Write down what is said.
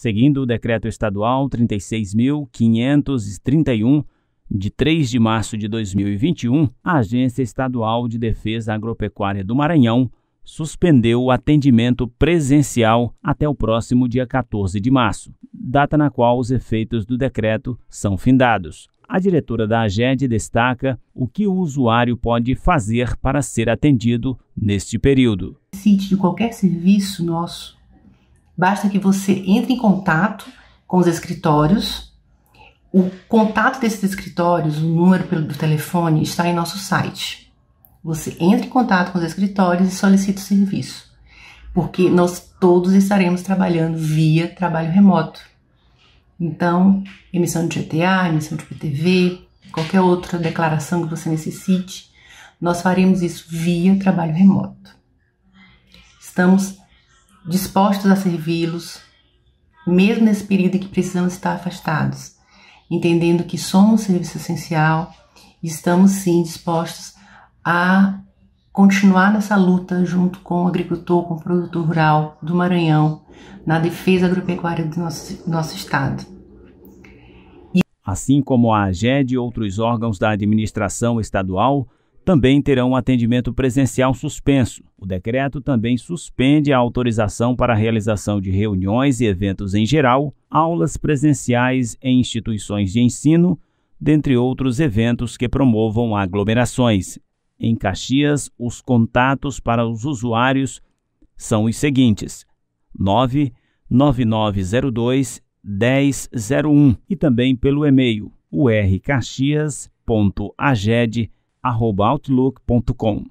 seguindo o decreto estadual 36.531 de 3 de março de 2021, a Agência Estadual de Defesa Agropecuária do Maranhão suspendeu o atendimento presencial até o próximo dia 14 de março, data na qual os efeitos do decreto são findados. A diretora da AGED destaca o que o usuário pode fazer para ser atendido neste período. Necessite de qualquer serviço nosso Basta que você entre em contato com os escritórios. O contato desses escritórios, o número do telefone, está em nosso site. Você entra em contato com os escritórios e solicita o serviço, porque nós todos estaremos trabalhando via trabalho remoto. Então, emissão de GTA, emissão de PTV, qualquer outra declaração que você necessite, nós faremos isso via trabalho remoto. Estamos dispostos a servi-los, mesmo nesse período em que precisamos estar afastados, entendendo que somos serviço essencial e estamos sim dispostos a continuar nessa luta junto com o agricultor, com o produtor rural do Maranhão, na defesa agropecuária do nosso, nosso estado. E... Assim como a AGED e outros órgãos da administração estadual, também terão um atendimento presencial suspenso. O decreto também suspende a autorização para a realização de reuniões e eventos em geral, aulas presenciais em instituições de ensino, dentre outros eventos que promovam aglomerações. Em Caxias, os contatos para os usuários são os seguintes: 99902 1001 e também pelo e-mail urcaxias.aged.com outlook.com.